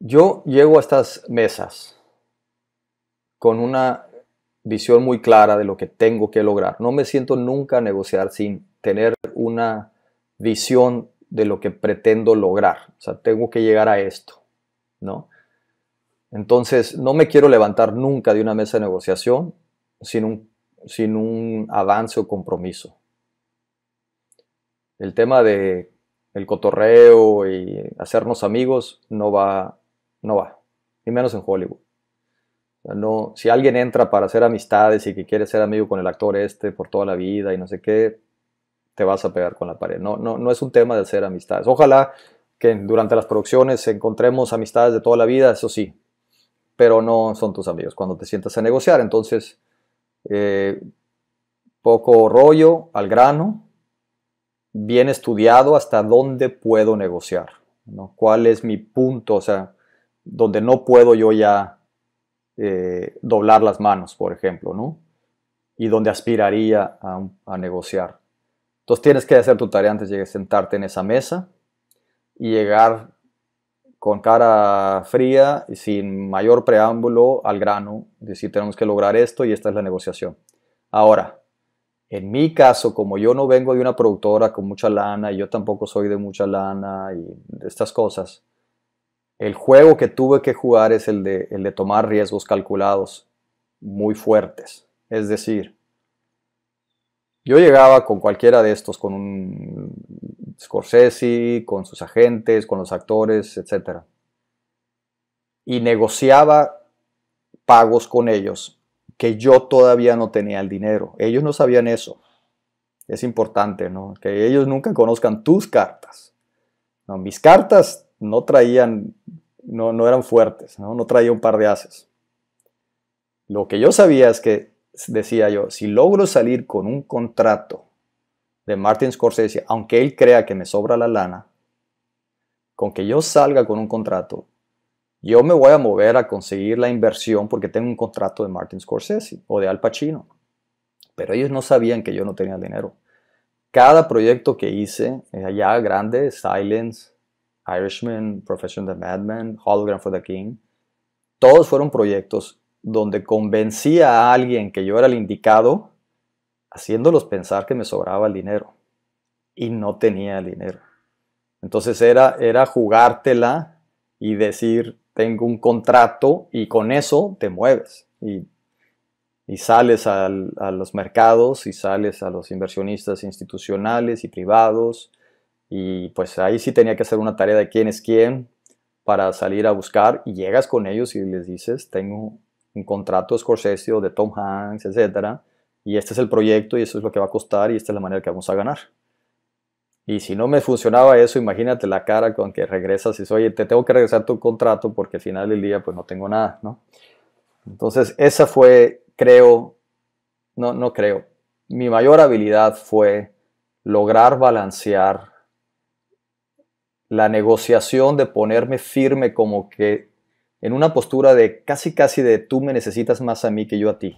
Yo llego a estas mesas con una visión muy clara de lo que tengo que lograr. No me siento nunca a negociar sin tener una visión de lo que pretendo lograr. O sea, tengo que llegar a esto, ¿no? Entonces, no me quiero levantar nunca de una mesa de negociación sin un, sin un avance o compromiso. El tema de el cotorreo y hacernos amigos no va no va, ni menos en Hollywood. No, si alguien entra para hacer amistades y que quiere ser amigo con el actor este por toda la vida y no sé qué, te vas a pegar con la pared. No, no, no es un tema de hacer amistades. Ojalá que durante las producciones encontremos amistades de toda la vida, eso sí, pero no son tus amigos cuando te sientas a negociar. Entonces, eh, poco rollo al grano, bien estudiado hasta dónde puedo negociar, ¿no? ¿Cuál es mi punto? O sea, donde no puedo yo ya eh, doblar las manos, por ejemplo, ¿no? Y donde aspiraría a, negociar. Entonces tienes que hacer tu tarea antes de sentarte en esa mesa y llegar con cara fría y sin mayor preámbulo al grano Decir, tenemos que lograr esto y esta es la negociación. Ahora, en mi caso, como yo no vengo de una productora con mucha lana y yo tampoco soy de mucha lana y de estas cosas, el juego que tuve que jugar es el de, tomar riesgos calculados muy fuertes. Es decir, yo llegaba con cualquiera de estos, con un Scorsese, con sus agentes, con los actores, etc. Y negociaba pagos con ellos que yo todavía no tenía el dinero. Ellos no sabían eso. Es importante, ¿no? Que ellos nunca conozcan tus cartas. mis cartas no traían no, eran fuertes, ¿no? traía un par de haces. Lo que yo sabía es que, decía yo, si logro salir con un contrato de Martin Scorsese, aunque él crea que me sobra la lana, con que yo salga con un contrato, yo me voy a mover a conseguir la inversión porque tengo un contrato de Martin Scorsese o de Al Pacino. Pero ellos no sabían que yo no tenía dinero. Cada proyecto que hice, eh, allá grande, Silence, Irishman, Profession the Madman, Hologram for the King, todos fueron proyectos donde convencía a alguien que yo era el indicado, haciéndolos pensar que me sobraba el dinero. Y no tenía el dinero. Entonces era, era jugártela y decir, tengo un contrato y con eso te mueves. Y, sales a los mercados y sales a los inversionistas institucionales y privados y pues ahí sí tenía que hacer una tarea de quién es quién para salir a buscar y llegas con ellos y les dices, tengo un contrato de Scorsese de Tom Hanks, etc. y este es el proyecto y eso es lo que va a costar y esta es la manera que vamos a ganar. Y si no me funcionaba eso, imagínate la cara con que regresas y dices, oye, te tengo que regresar tu contrato porque al final del día pues no tengo nada, ¿no? Entonces esa fue, creo, no, no creo, mi mayor habilidad fue lograr balancear la negociación de ponerme firme como que en una postura de casi casi de tú me necesitas más a mí que yo a ti.